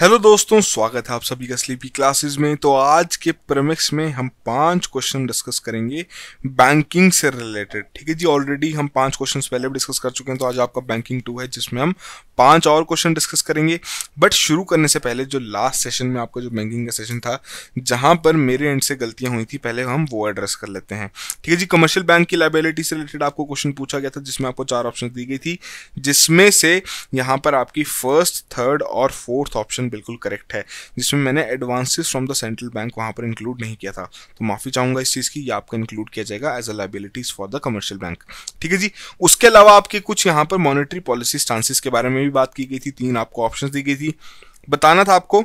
hello दोस्तों स्वागत है आप सभी का स्लीपी क्लासेस में तो आज के प्रमिक्स में हम पांच क्वेश्चन डिस्कस करेंगे बैंकिंग से रिलेटेड ठीक है जी ऑलरेडी हम पांच क्वेश्चंस पहले भी डिस्कस कर चुके हैं तो आज आपका बैंकिंग टू है जिसमें हम पांच और क्वेश्चन डिस्कस करेंगे बट शुरू करने से पहले जो लास्ट सेशन में आपका जो बैंकिंग का सेशन था जहां पर मेरे एंड से गलतियां हुई थी पहले हम वो एड्रेस कर लेते हैं ठीक है जी कमर्शियल बैंक की लाइबिलिटी से रिलेटेड आपको क्वेश्चन पूछा गया था जिसमें आपको चार ऑप्शन दी गई थी जिसमें से यहाँ पर आपकी फर्स्ट थर्ड और फोर्थ ऑप्शन बिल्कुल करेक्ट है जिसमें मैंने advances from the central bank वहाँ पर इंक्लूड नहीं किया था तो माफ़ी चाहूँगा इस चीज़ की या आपका इंक्लूड किया जाएगा as a liabilities for the commercial bank ठीक है जी उसके अलावा आपके कुछ यहाँ पर मॉनिटरी पॉलिसी स्टांसिस के बारे में भी बात की गई थी तीन आपको ऑप्शन दी गई थी बताना था आपको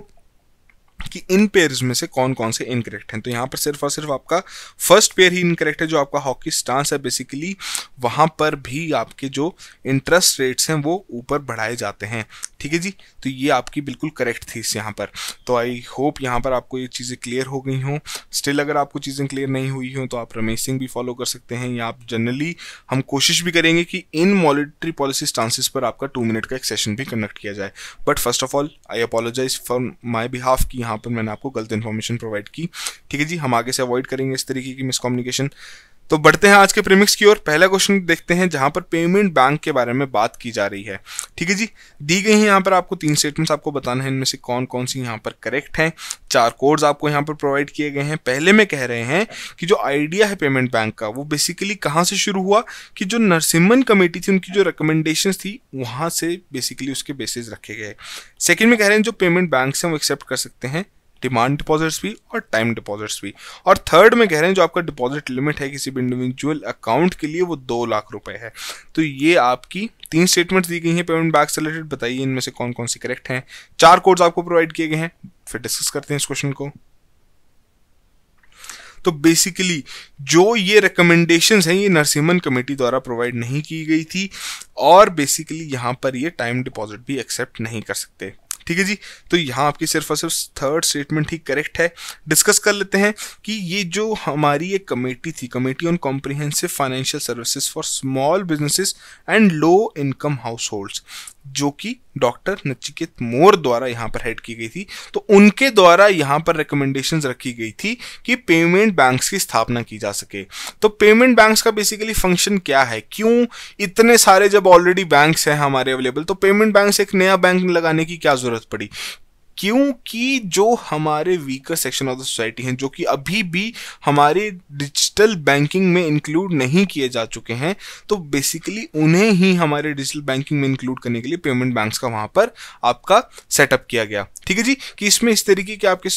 कि इन पेयर में से कौन कौन से इनकरेक्ट हैं तो यहाँ पर सिर्फ और सिर्फ आपका फर्स्ट पेयर ही इनकरेक्ट है जो आपका हॉकी स्टांस है बेसिकली वहाँ पर भी आपके जो इंटरेस्ट रेट्स हैं वो ऊपर बढ़ाए जाते हैं ठीक है जी तो ये आपकी बिल्कुल करेक्ट थी इस यहाँ पर तो आई होप यहाँ पर आपको ये चीज़ें क्लियर हो गई हों स्टिल अगर आपको चीज़ें क्लियर नहीं हुई हों तो आप रमेश सिंह भी फॉलो कर सकते हैं या आप जनरली हम कोशिश भी करेंगे कि इन मॉनिटरी पॉलिसी स्टांसिस पर आपका टू मिनट का एक सेशन भी कंडक्ट किया जाए but first of all I apologize for my behalf कि यहाँ यहाँ पर मैंने आपको गलत इन्फॉर्मेशन प्रोवाइड की ठीक है जी हम आगे से अवॉइड करेंगे इस तरीके की मिसकम्युनिकेशन तो बढ़ते हैं आज के प्रीमिक्स की ओर पहला क्वेश्चन देखते हैं जहां पर पेमेंट बैंक के बारे में बात की जा रही है ठीक है जी दी गई है यहाँ पर आपको तीन स्टेटमेंट्स आपको बताना है इनमें से कौन कौन सी यहाँ पर करेक्ट हैं चार कोड्स आपको यहाँ पर प्रोवाइड किए गए हैं पहले में कह रहे हैं कि जो आइडिया है पेमेंट बैंक का वो बेसिकली कहाँ से शुरू हुआ कि जो नरसिम्हन कमेटी थी उनकी जो रिकमेंडेशन थी वहाँ से बेसिकली उसके बेसिस रखे गए सेकेंड में कह रहे हैं जो पेमेंट बैंक से वो एक्सेप्ट कर सकते हैं डिमांड डिपॉजिट्स भी और टाइम डिपॉजिट्स भी और थर्ड में कह रहे हैं जो आपका डिपॉजिट लिमिट है किसी भी इंडिविजुअल अकाउंट के लिए वो दो लाख रुपए है तो ये आपकी तीन स्टेटमेंट्स दी गई हैं पेमेंट बैक से रिलेटेड बताइए इनमें से कौन कौन सी करेक्ट हैं चार कोड्स आपको प्रोवाइड किए गए हैं फिर डिस्कस करते हैं इस क्वेश्चन को तो बेसिकली जो ये रिकमेंडेशन हैं ये नरसिम्हन कमेटी द्वारा प्रोवाइड नहीं की गई थी और बेसिकली यहाँ पर ये टाइम डिपॉजिट भी एक्सेप्ट नहीं कर सकते ठीक है जी तो यहाँ आपकी सिर्फ और सिर्फ थर्ड स्टेटमेंट ही करेक्ट है डिस्कस कर लेते हैं कि ये जो हमारी एक कमेटी थी committee on comprehensive financial services for small businesses and low income households जो कि डॉक्टर नचिकेत मोर द्वारा यहाँ पर हेड की गई थी तो उनके द्वारा यहाँ पर रिकमेंडेशन रखी गई थी कि पेमेंट बैंक्स की स्थापना की जा सके तो पेमेंट बैंक्स का बेसिकली फंक्शन क्या है क्यों इतने सारे जब ऑलरेडी बैंक्स हैं हमारे अवेलेबल तो पेमेंट बैंक्स एक नया बैंक लगाने की क्या जरूरत पड़ी क्योंकि जो हमारे weaker section of the society हैं जो कि अभी भी हमारे डिजिटल बैंकिंग में इंक्लूड नहीं किए जा चुके हैं तो बेसिकली उन्हें ही हमारे डिजिटल बैंकिंग में इंक्लूड करने के लिए पेमेंट बैंक्स का वहाँ पर आपका सेटअप किया गया ठीक है जी कि इसमें इस तरीके के आपके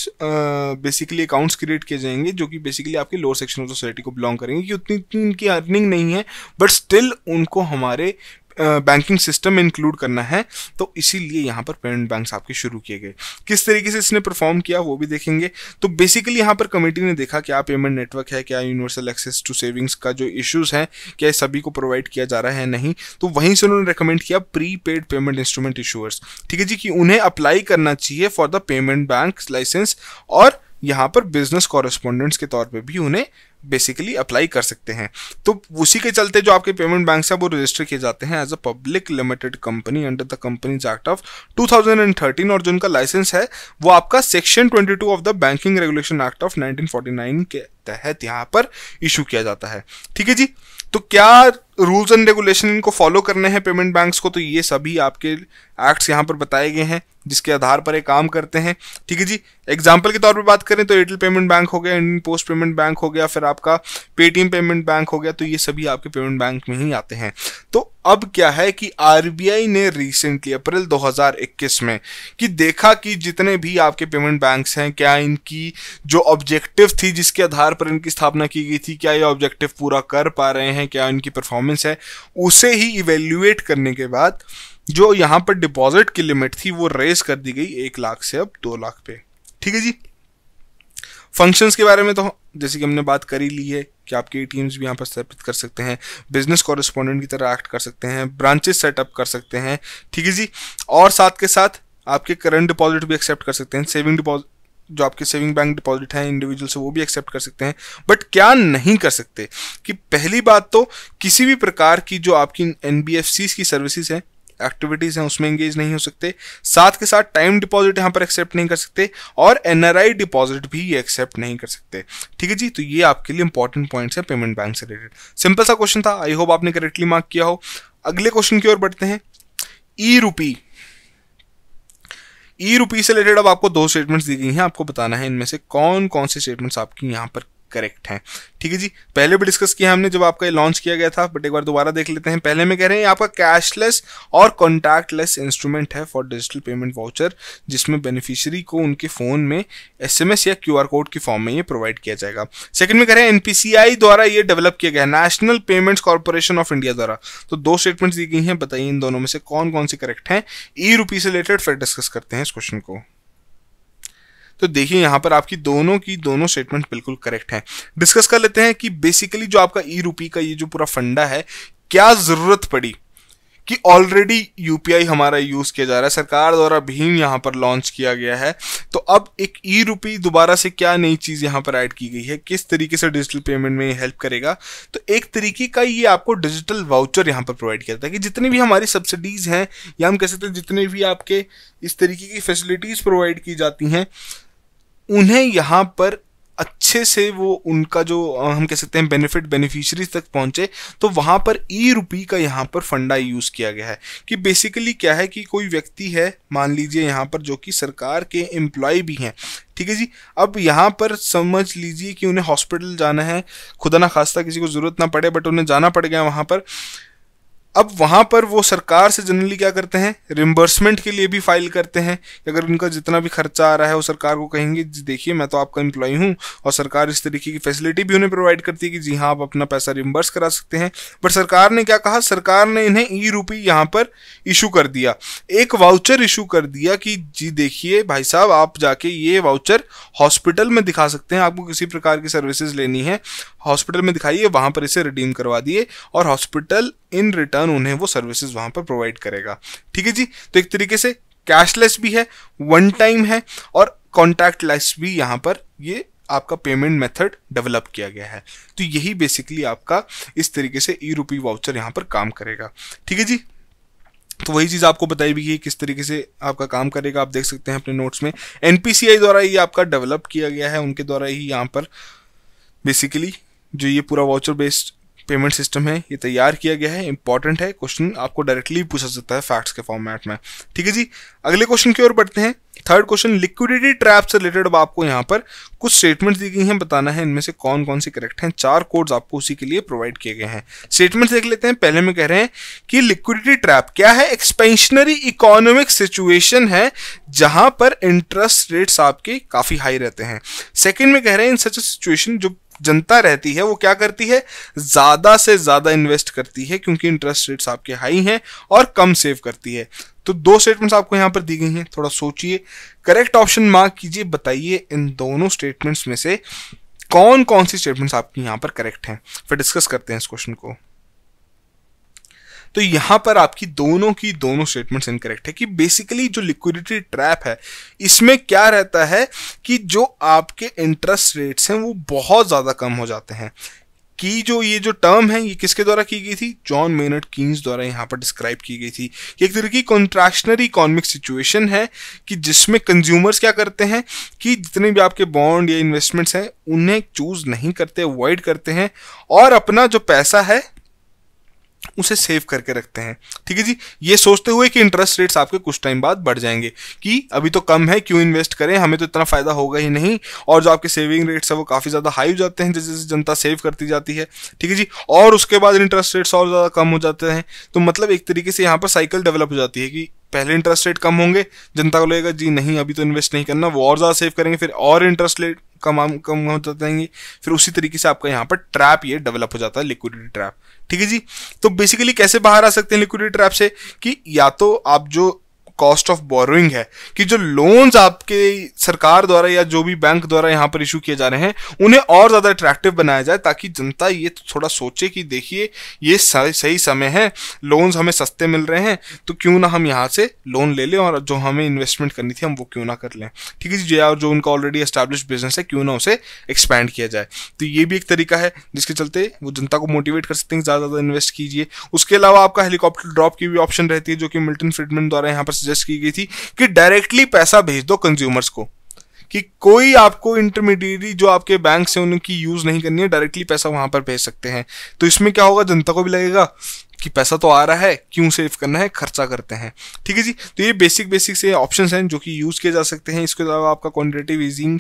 बेसिकली अकाउंट्स क्रिएट किए जाएंगे जो कि बेसिकली आपके लोअर सेक्शन ऑफ सोसाइटी को बिलोंग करेंगे कि उतनी उतनी इनकी अर्निंग नहीं है बट स्टिल उनको हमारे बैंकिंग सिस्टम इंक्लूड करना है तो इसीलिए यहाँ पर पेमेंट बैंक आपके शुरू किए गए किस तरीके से इसने परफॉर्म किया वो भी देखेंगे तो बेसिकली यहाँ पर कमेटी ने देखा क्या पेमेंट नेटवर्क है क्या यूनिवर्सल एक्सेस टू सेविंग्स का जो इश्यूज़ हैं क्या सभी को प्रोवाइड किया जा रहा है नहीं तो वहीं से उन्होंने रिकमेंड किया prepaid payment instrument issuers ठीक है जी कि उन्हें अप्लाई करना चाहिए for the payment bank licence और यहाँ पर बिजनेस कॉरेस्पॉन्डेंट्स के तौर पे भी उन्हें बेसिकली अप्लाई कर सकते हैं तो उसी के चलते जो आपके पेमेंट बैंक है वो रजिस्टर किए जाते हैं as a public limited company under the companies act of 2013 और जो उनका लाइसेंस है वो आपका section 22 of the banking regulation act of 1949 के तहत यहाँ पर इशू किया जाता है ठीक है जी तो क्या रूल्स एंड रेगुलेशन इनको फॉलो करने हैं पेमेंट बैंक्स को तो ये सभी आपके एक्ट्स यहाँ पर बताए गए हैं जिसके आधार पर ये काम करते हैं ठीक है जी एग्जाम्पल के तौर पर बात करें तो एयरटेल पेमेंट बैंक हो गया इंडियन पोस्ट पेमेंट बैंक हो गया फिर आपका पेटीएम पेमेंट बैंक हो गया तो ये सभी आपके पेमेंट बैंक में ही आते हैं तो अब क्या है कि आर ने रिसेंटली अप्रैल दो में कि देखा कि जितने भी आपके पेमेंट बैंक हैं क्या इनकी जो ऑब्जेक्टिव थी जिसके आधार पर इनकी स्थापना की गई थी क्या ये ऑब्जेक्टिव पूरा कर पा रहे हैं क्या इनकी परफॉर्मेंस परफॉर्मेंस है उसे ही इवेल्यूएट करने के बाद जो यहाँ पर डिपॉजिट की लिमिट थी वो रेज कर दी गई एक लाख से अब दो लाख पे ठीक है जी फंक्शंस के बारे में तो जैसे कि हमने बात करी ली है कि आपके टीम्स भी यहाँ पर स्थापित कर सकते हैं बिजनेस कॉरेस्पॉन्डेंट की तरह एक्ट कर सकते हैं ब्रांचेस सेटअप कर सकते हैं ठीक है जी और साथ के साथ आपके करंट डिपॉजिट भी एक्सेप्ट कर सकते हैं सेविंग डिपॉजिट जो आपके सेविंग बैंक डिपॉजिट हैं इंडिविजुअल से वो भी एक्सेप्ट कर सकते हैं बट क्या नहीं कर सकते कि पहली बात तो किसी भी प्रकार की जो आपकी एन की सर्विसेज हैं एक्टिविटीज़ हैं उसमें इंगेज नहीं हो सकते साथ के साथ टाइम डिपॉजिट यहाँ पर एक्सेप्ट नहीं कर सकते और एन डिपॉजिट भी ये एक्सेप्ट नहीं कर सकते ठीक है जी तो ये आपके लिए इंपॉर्टेंट पॉइंट्स हैं पेमेंट बैंक से रिलेटेड सिंपल सा क्वेश्चन था आई होप आपने करेक्टली मार्क किया हो अगले क्वेश्चन की ओर बढ़ते हैं ई रूपी ई e रुपी से रिलेटेड अब आपको दो स्टेटमेंट्स दी गई हैं आपको बताना है इनमें से कौन कौन से स्टेटमेंट्स आपकी यहाँ पर करेक्ट हैं ठीक है जी पहले भी डिस्कस किया हमने जब आपका ये लॉन्च किया गया था बट एक बार दोबारा देख लेते हैं पहले में कह रहे हैं आपका कैशलेस और कॉन्टैक्टलेस इंस्ट्रूमेंट है फॉर डिजिटल पेमेंट वाउचर जिसमें बेनिफिशियरी को उनके फ़ोन में एसएमएस या क्यूआर कोड की फॉर्म में ये प्रोवाइड किया जाएगा सेकंड में कह रहे हैं एनपीसीआई द्वारा ये डेवलप किया गया है national payments corporation of India द्वारा तो दो स्टेटमेंट्स दी गई हैं बताइए इन दोनों में से कौन कौन से करेक्ट हैं ई e रूपी से रिलेटेड फिर डिस्कस करते हैं इस क्वेश्चन को तो देखिए यहाँ पर आपकी दोनों की दोनों स्टेटमेंट बिल्कुल करेक्ट है डिस्कस कर लेते हैं कि बेसिकली जो आपका ई e रूपी का ये जो पूरा फंडा है क्या जरूरत पड़ी कि ऑलरेडी यूपीआई हमारा यूज़ किया जा रहा है सरकार द्वारा भीम यहाँ पर लॉन्च किया गया है तो अब एक ई e रूपी दोबारा से क्या नई चीज़ यहाँ पर ऐड की गई है किस तरीके से डिजिटल पेमेंट में ये हेल्प करेगा तो एक तरीके का ये आपको डिजिटल वाउचर यहाँ पर प्रोवाइड किया जाता है कि जितनी भी हमारी सब्सिडीज़ हैं या हम कह सकते हैं जितने भी आपके इस तरीके की फैसिलिटीज़ प्रोवाइड की जाती हैं उन्हें यहाँ पर अच्छे से वो उनका जो हम कह सकते हैं बेनिफिट बेनिफिशरीज तक पहुंचे तो वहाँ पर ई रुपी का यहाँ पर फंडा यूज़ किया गया है कि बेसिकली क्या है कि कोई व्यक्ति है मान लीजिए यहाँ पर जो कि सरकार के एम्प्लॉय भी हैं ठीक है जी अब यहाँ पर समझ लीजिए कि उन्हें हॉस्पिटल जाना है खुदा ना खास्ता किसी को ज़रूरत ना पड़े बट उन्हें जाना पड़ गया वहाँ पर अब वहां पर वो सरकार से जनरली क्या करते हैं रिम्बर्समेंट के लिए भी फाइल करते हैं कि अगर उनका जितना भी खर्चा आ रहा है वो सरकार को कहेंगे देखिए मैं तो आपका एम्प्लॉय हूं और सरकार इस तरीके की फैसिलिटी भी उन्हें प्रोवाइड करती है कि जी हाँ आप अपना पैसा रिम्बर्स करा सकते हैं बट सरकार ने क्या कहा सरकार ने इन्हें ई रूपी यहाँ पर इशू कर दिया एक वाउचर इशू कर दिया कि जी देखिए भाई साहब आप जाके ये वाउचर हॉस्पिटल में दिखा सकते हैं आपको किसी प्रकार की सर्विसेज लेनी है हॉस्पिटल में दिखाइए वहां पर इसे रिडीम करवा दिए और हॉस्पिटल इन रिटर्न रिटर्न उन्हें वो सर्विसेज वहां पर प्रोवाइड करेगा ठीक है जी तो एक तरीके से कैशलेस भी है वन टाइम है और कॉन्टैक्ट भी यहाँ पर ये आपका पेमेंट मेथड डेवलप किया गया है तो यही बेसिकली आपका इस तरीके से ई रूपी वाउचर यहाँ पर काम करेगा ठीक है जी तो वही चीज़ आपको बताई भी है किस तरीके से आपका काम करेगा आप देख सकते हैं अपने नोट्स में एनपीसीआई द्वारा ये आपका डेवलप किया गया है उनके द्वारा ही यहाँ पर बेसिकली जो ये पूरा वाउचर बेस्ड पेमेंट सिस्टम है ये तैयार किया गया है इंपॉर्टेंट है क्वेश्चन आपको डायरेक्टली पूछा सकता है फैक्ट्स के फॉर्मेट में ठीक है जी अगले क्वेश्चन की ओर बढ़ते हैं थर्ड क्वेश्चन लिक्विडिटी ट्रैप से रिलेटेड अब आपको यहाँ पर कुछ स्टेटमेंट्स दी गई हैं बताना है इनमें से कौन कौन सी करेक्ट हैं चार कोड्स आपको उसी के लिए प्रोवाइड किए गए हैं स्टेटमेंट्स देख लेते हैं पहले में कह रहे हैं कि लिक्विडिटी ट्रैप क्या है एक्सपेंशनरी इकोनॉमिक सिचुएशन है जहां पर इंटरेस्ट रेट्स आपके काफ़ी हाई रहते हैं सेकेंड में कह रहे हैं इन सच सिचुएशन जो जनता रहती है वो क्या करती है ज़्यादा से ज़्यादा इन्वेस्ट करती है क्योंकि इंटरेस्ट रेट्स आपके हाई हैं और कम सेव करती है तो दो स्टेटमेंट्स आपको यहां पर दी गई हैं थोड़ा सोचिए करेक्ट ऑप्शन मार्क कीजिए बताइए इन दोनों स्टेटमेंट्स में से कौन कौन सी स्टेटमेंट्स आपकी यहां पर करेक्ट हैं फिर डिस्कस करते हैं इस क्वेश्चन को तो यहाँ पर आपकी दोनों की दोनों स्टेटमेंट्स इनकरेक्ट है कि बेसिकली जो लिक्विडिटी ट्रैप है इसमें क्या रहता है कि जो आपके इंटरेस्ट रेट्स हैं वो बहुत ज़्यादा कम हो जाते हैं कि जो ये जो टर्म है ये किसके द्वारा की गई थी जॉन मेनर्ट कीन्स द्वारा यहाँ पर डिस्क्राइब की गई थी एक तरह की कॉन्ट्रैक्शनरी इकोनॉमिक सिचुएशन है कि जिसमें कंज्यूमर्स क्या करते हैं कि जितने भी आपके बॉन्ड या इन्वेस्टमेंट्स हैं उन्हें चूज नहीं करते अवॉइड करते हैं और अपना जो पैसा है उसे सेव करके रखते हैं ठीक है जी ये सोचते हुए कि इंटरेस्ट रेट्स आपके कुछ टाइम बाद बढ़ जाएंगे कि अभी तो कम है क्यों इन्वेस्ट करें हमें तो इतना फ़ायदा होगा ही नहीं और जो आपके सेविंग रेट्स है वो काफ़ी ज़्यादा हाई हो जाते हैं जैसे जैसे जनता सेव करती जाती है ठीक है जी और उसके बाद इंटरेस्ट रेट्स और ज़्यादा कम हो जाते हैं तो मतलब एक तरीके से यहाँ पर साइकिल डेवलप हो जाती है कि पहले इंटरेस्ट रेट कम होंगे जनता को लगेगा जी नहीं अभी तो इन्वेस्ट नहीं करना वो और ज़्यादा सेव करेंगे फिर और इंटरेस्ट रेट कम कम हो जाएंगे फिर उसी तरीके से आपका यहाँ पर ट्रैप ये डेवलप हो जाता है लिक्विडिटी ट्रैप ठीक है जी तो बेसिकली कैसे बाहर आ सकते हैं लिक्विडिटी ट्रैप से कि या तो आप जो कॉस्ट ऑफ बोरोइंग है कि जो लोन्स आपके सरकार द्वारा या जो भी बैंक द्वारा यहाँ पर इशू किए जा रहे हैं उन्हें और ज़्यादा अट्रैक्टिव बनाया जाए ताकि जनता ये थोड़ा सोचे कि देखिए ये सही समय है लोन्स हमें सस्ते मिल रहे हैं तो क्यों ना हम यहाँ से लोन ले लें और जो हमें इन्वेस्टमेंट करनी थी हम वो क्यों ना कर लें ठीक है जी और जो उनका ऑलरेडी एस्टैब्लिश बिजनेस है क्यों ना उसे एक्सपैंड किया जाए तो ये भी एक तरीका है जिसके चलते वो जनता को मोटिवेट कर सकते हैं ज़्यादा ज़्यादा इन्वेस्ट कीजिए उसके अलावा आपका हेलीकॉप्टर ड्रॉप की भी ऑप्शन रहती है जो कि मिल्टन फ्रीडमेंट द्वारा यहाँ पर सजेस्ट की गई थी कि डायरेक्टली पैसा भेज दो कंज्यूमर्स को कि कोई आपको इंटरमीडिएटरी जो आपके बैंक से उनकी यूज़ नहीं करनी है डायरेक्टली पैसा वहां पर भेज सकते हैं तो इसमें क्या होगा जनता को भी लगेगा कि पैसा तो आ रहा है क्यों सेव करना है खर्चा करते हैं ठीक है जी तो ये बेसिक बेसिक से ऑप्शन हैं जो कि यूज़ किए जा सकते हैं इसके अलावा आपका quantitative easing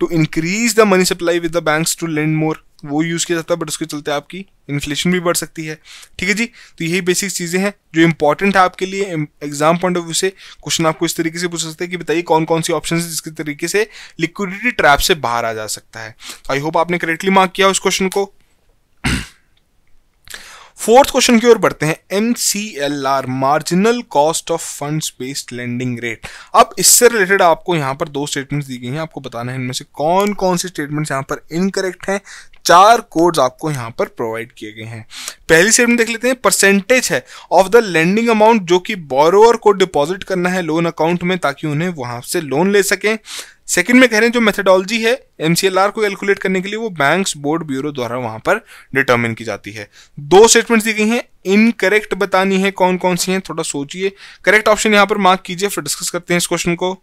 to increase the money supply with the banks to lend more वो यूज़ किया जाता है बट उसके चलते आपकी इन्फ्लेशन भी बढ़ सकती है ठीक है जी तो यही बेसिक चीज़ें हैं जो इंपॉर्टेंट है आपके लिए एग्जाम पॉइंट ऑफ व्यू से क्वेश्चन आपको इस तरीके से पूछ सकते हैं कि बताइए कौन कौन सी ऑप्शन है जिसके तरीके से लिक्विडिटी ट्रैप से बाहर आ जा सकता है आई तो होप आपने करेक्टली मार्क किया उस क्वेश्चन को फोर्थ क्वेश्चन की ओर बढ़ते हैं M C L R marginal cost of funds based lending rate अब इससे रिलेटेड आपको यहां पर दो स्टेटमेंट्स दी गई हैं आपको बताना है इनमें से कौन कौन से स्टेटमेंट्स यहां पर इनकरेक्ट हैं चार कोड्स आपको यहां पर प्रोवाइड किए गए हैं पहली स्टेटमेंट देख लेते हैं परसेंटेज है ऑफ द लेंडिंग अमाउंट जो कि बोरोअर को डिपॉजिट करना है लोन अकाउंट में ताकि उन्हें वहां से लोन ले सकें सेकंड में कह रहे हैं जो मेथडोलॉजी है एमसीएलआर को कैलकुलेट करने के लिए वो बैंक्स बोर्ड ब्यूरो द्वारा वहां पर डिटरमिन की जाती है दो स्टेटमेंट्स दी गई हैं इनकरेक्ट बतानी है कौन कौन सी हैं थोड़ा सोचिए करेक्ट ऑप्शन यहां पर मार्क कीजिए फिर डिस्कस करते हैं इस क्वेश्चन को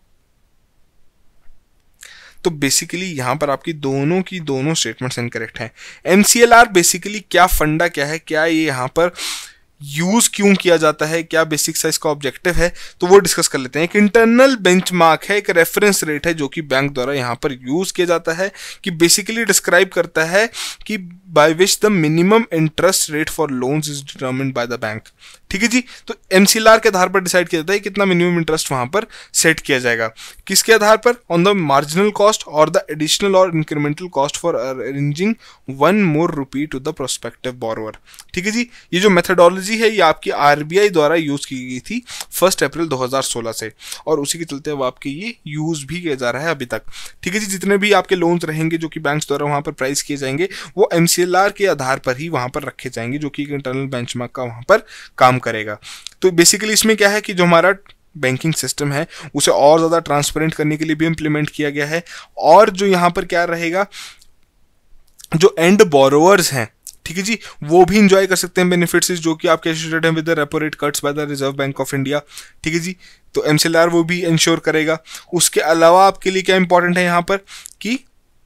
तो बेसिकली यहां पर आपकी दोनों की दोनों स्टेटमेंट्स इनकरेक्ट हैं एमसीएलआर बेसिकली क्या फंडा क्या है क्या ये यहां पर यूज क्यों किया जाता है क्या बेसिक साइज का ऑब्जेक्टिव है तो वो डिस्कस कर लेते हैं एक इंटरनल बेंचमार्क है एक रेफरेंस रेट है जो कि बैंक द्वारा यहां पर यूज किया जाता है कि बेसिकली डिस्क्राइब करता है कि by which the minimum interest rate for loans is determine by the bank ठीक है जी तो एम के आधार पर डिसाइड किया जाता है कितना मिनिमम इंटरेस्ट वहां पर सेट किया जाएगा किसके आधार पर ऑन द मार्जिनल कॉस्ट और द एडिशनल और incremental cost for arranging one more rupee to the prospective borrower ठीक है जी ये जो मेथडोलॉजी है ये आपकी आरबीआई द्वारा यूज की गई थी फर्स्ट अप्रैल सोलह से और उसी के चलते अब आपके ये यूज भी किया जा रहा है अभी तक ठीक है जी जितने भी आपके लोन्स रहेंगे जो कि बैंक द्वारा वहां पर प्राइस किए जाएंगे वो एम के आधार पर ही वहां पर रखे जाएंगे जो कि एक इंटरनल बेंचमार्क का वहां पर काम करेगा तो बेसिकली इसमें क्या है कि जो हमारा बैंकिंग सिस्टम है उसे और ज़्यादा ट्रांसपेरेंट करने के लिए भी इंप्लीमेंट किया गया है और जो यहाँ पर क्या रहेगा जो एंड बोरोवर्स हैं ठीक है जी वो भी इंजॉय कर सकते हैं बेनिफिट्स जो कि आपके एसोसिएटेड हैं with the repo rate cuts by the Reserve Bank of India ठीक है जी तो एम वो भी इंश्योर करेगा उसके अलावा आपके लिए क्या इंपॉर्टेंट है यहाँ पर कि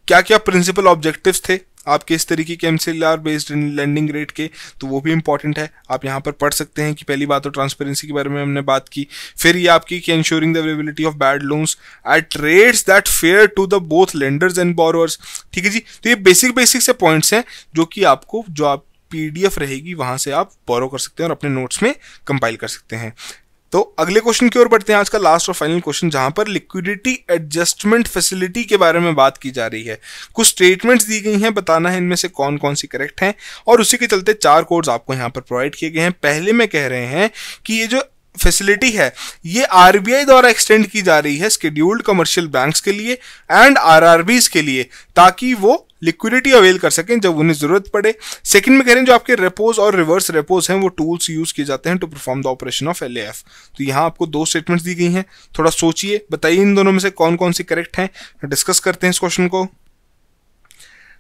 क्या क्या प्रिंसिपल ऑब्जेक्टिव्स थे आप किस तरीके के एम बेस्ड लैंडिंग रेट के तो वो भी इंपॉर्टेंट है आप यहाँ पर पढ़ सकते हैं कि पहली बात तो ट्रांसपेरेंसी के बारे में हमने बात की फिर ये आपकी कि ensuring the availability of bad loans at rates that fair to the both lenders and borrowers ठीक है जी तो ये बेसिक बेसिक से पॉइंट्स हैं जो कि आपको जो आप पीडीएफ रहेगी वहां से आप बोरो कर सकते हैं और अपने नोट्स में कंपाइल कर सकते हैं तो अगले क्वेश्चन की ओर बढ़ते हैं आज का लास्ट और फाइनल क्वेश्चन जहां पर लिक्विडिटी एडजस्टमेंट फैसिलिटी के बारे में बात की जा रही है कुछ स्टेटमेंट्स दी गई हैं बताना है इनमें से कौन कौन सी करेक्ट हैं और उसी के चलते चार कोड्स आपको यहां पर प्रोवाइड किए गए हैं पहले में कह रहे हैं कि ये जो फैसिलिटी है ये आर द्वारा एक्सटेंड की जा रही है स्केड्यूल्ड कमर्शियल बैंक के लिए एंड आर के लिए ताकि वो लिक्विडिटी अवेल कर सकें जब उन्हें जरूरत पड़े सेकंड में कह रहे हैं जो आपके रेपोज और रिवर्स रेपोज हैं वो टूल्स यूज किए जाते हैं to perform the operation of L तो यहाँ आपको दो स्टेटमेंट्स दी गई हैं थोड़ा सोचिए बताइए इन दोनों में से कौन कौन सी करेक्ट हैं डिस्कस करते हैं इस क्वेश्चन को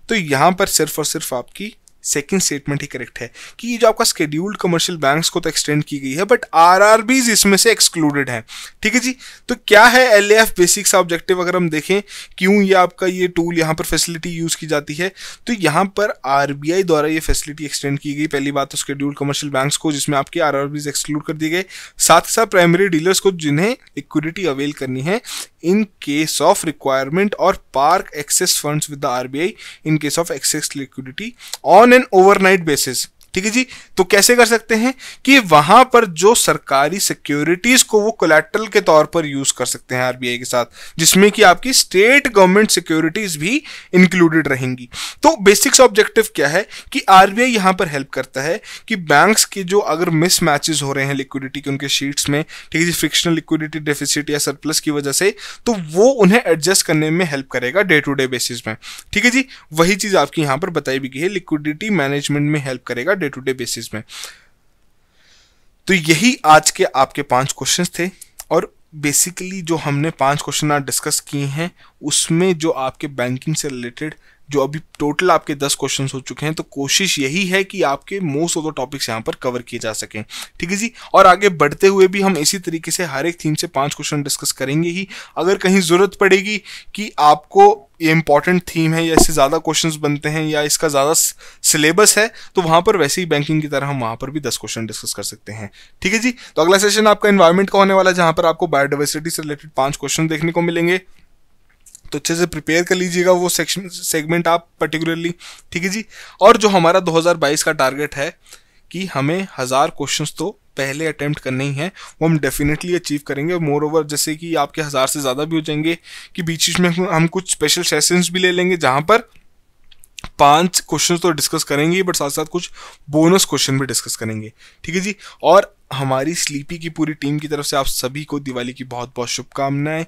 तो यहाँ पर सिर्फ और सिर्फ आपकी सेकेंड स्टेटमेंट ही करेक्ट है कि ये जो आपका स्केड्यूल्ड कमर्शियल बैंक्स को तो एक्सटेंड की गई है बट आर इसमें से एक्सक्लूडेड है ठीक है जी तो क्या है एल एफ बेसिक्स ऑब्जेक्टिव अगर हम देखें क्यों ये आपका ये टूल यहाँ पर फैसिलिटी यूज की जाती है तो यहाँ पर आर द्वारा ये फैसिलिटी एक्सटेंड की गई पहली बात तो स्केड्यूल्ड कमर्शियल बैंक को जिसमें आपके आर एक्सक्लूड कर दिए गए साथ साथ प्राइमरी डीलर्स को जिन्हें इक्विडिटी अवेल करनी है in case of requirement or park excess funds with the RBI in case of excess liquidity on an overnight basis ठीक है जी तो कैसे कर सकते हैं कि वहां पर जो सरकारी सिक्योरिटीज को वो कोलेट्रल के तौर पर यूज कर सकते हैं आरबीआई के साथ जिसमें कि आपकी स्टेट गवर्नमेंट सिक्योरिटीज भी इंक्लूडेड रहेंगी तो बेसिक्स ऑब्जेक्टिव क्या है कि आरबीआई यहां पर हेल्प करता है कि बैंक्स के जो अगर मिस मैचेस हो रहे हैं लिक्विडिटी के उनके शीट्स में ठीक है जी फ्रिक्शनल लिक्विडिटी डेफिसिट या सरप्लस की वजह से तो वो उन्हें एडजस्ट करने में हेल्प करेगा डे टू डे बेसिस में ठीक है जी वही चीज आपकी यहां पर बताई भी गई है लिक्विडिटी मैनेजमेंट में हेल्प करेगा day day to day basis में तो यही आज के आपके पांच क्वेश्चन थे और बेसिकली जो हमने पांच क्वेश्चन आज डिस्कस किए हैं उसमें जो आपके बैंकिंग से रिलेटेड जो अभी टोटल आपके दस क्वेश्चन हो चुके हैं तो कोशिश यही है कि आपके मोस्ट ऑफ द टॉपिक्स यहाँ पर कवर किए जा सकें ठीक है जी और आगे बढ़ते हुए भी हम इसी तरीके से हर एक थीम से पांच क्वेश्चन डिस्कस करेंगे ही अगर कहीं ज़रूरत पड़ेगी कि आपको ये इंपॉर्टेंट थीम है या इससे ज़्यादा क्वेश्चन बनते हैं या इसका ज़्यादा सिलेबस है तो वहाँ पर वैसे ही बैंकिंग की तरह हम वहाँ पर भी दस क्वेश्चन डिस्कस कर सकते हैं ठीक है जी तो अगला सेशन आपका इन्वायरमेंट का होने वाला है जहाँ पर आपको बायोडाइवर्सिटी से रिलेटेड पाँच क्वेश्चन देखने को मिलेंगे तो अच्छे से प्रिपेयर कर लीजिएगा वो सेक्शन सेगमेंट आप पर्टिकुलरली ठीक है जी और जो हमारा 2022 का टारगेट है कि हमें हज़ार क्वेश्चंस तो पहले अटैम्प्ट करने ही हैं वो हम डेफिनेटली अचीव करेंगे और मोर ओवर जैसे कि आपके हज़ार से ज़्यादा भी हो जाएंगे कि बीच बीच में हम कुछ स्पेशल सेशंस भी ले लेंगे जहाँ पर पांच क्वेश्चन तो डिस्कस करेंगे बट साथ साथ कुछ बोनस क्वेश्चन भी डिस्कस करेंगे ठीक है जी और हमारी स्लीपी की पूरी टीम की तरफ से आप सभी को दिवाली की बहुत बहुत शुभकामनाएं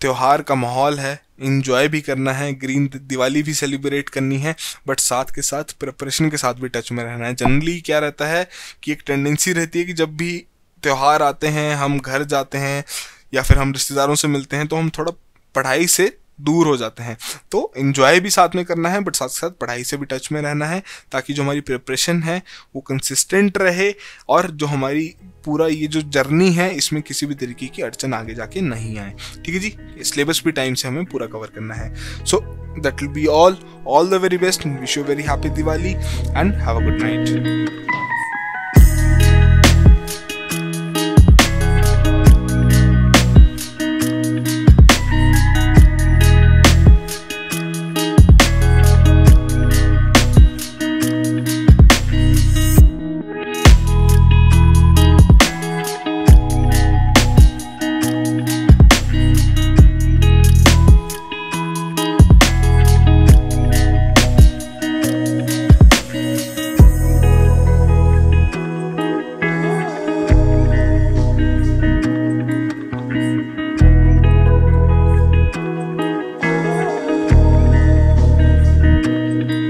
त्यौहार का माहौल है इन्जॉय भी करना है ग्रीन दिवाली भी सेलिब्रेट करनी है बट साथ के साथ प्रिपरेशन के साथ भी टच में रहना है जनरली क्या रहता है कि एक टेंडेंसी रहती है कि जब भी त्यौहार आते हैं हम घर जाते हैं या फिर हम रिश्तेदारों से मिलते हैं तो हम थोड़ा पढ़ाई से दूर हो जाते हैं तो इन्जॉय भी साथ में करना है बट साथ साथ पढ़ाई से भी टच में रहना है ताकि जो हमारी प्रिपरेशन है वो कंसिस्टेंट रहे और जो हमारी पूरा ये जो जर्नी है इसमें किसी भी तरीके की अड़चन आगे जाके नहीं आए ठीक है जी सिलेबस भी टाइम से हमें पूरा कवर करना है so that will be all all the very best wish you very happy Diwali and have a good night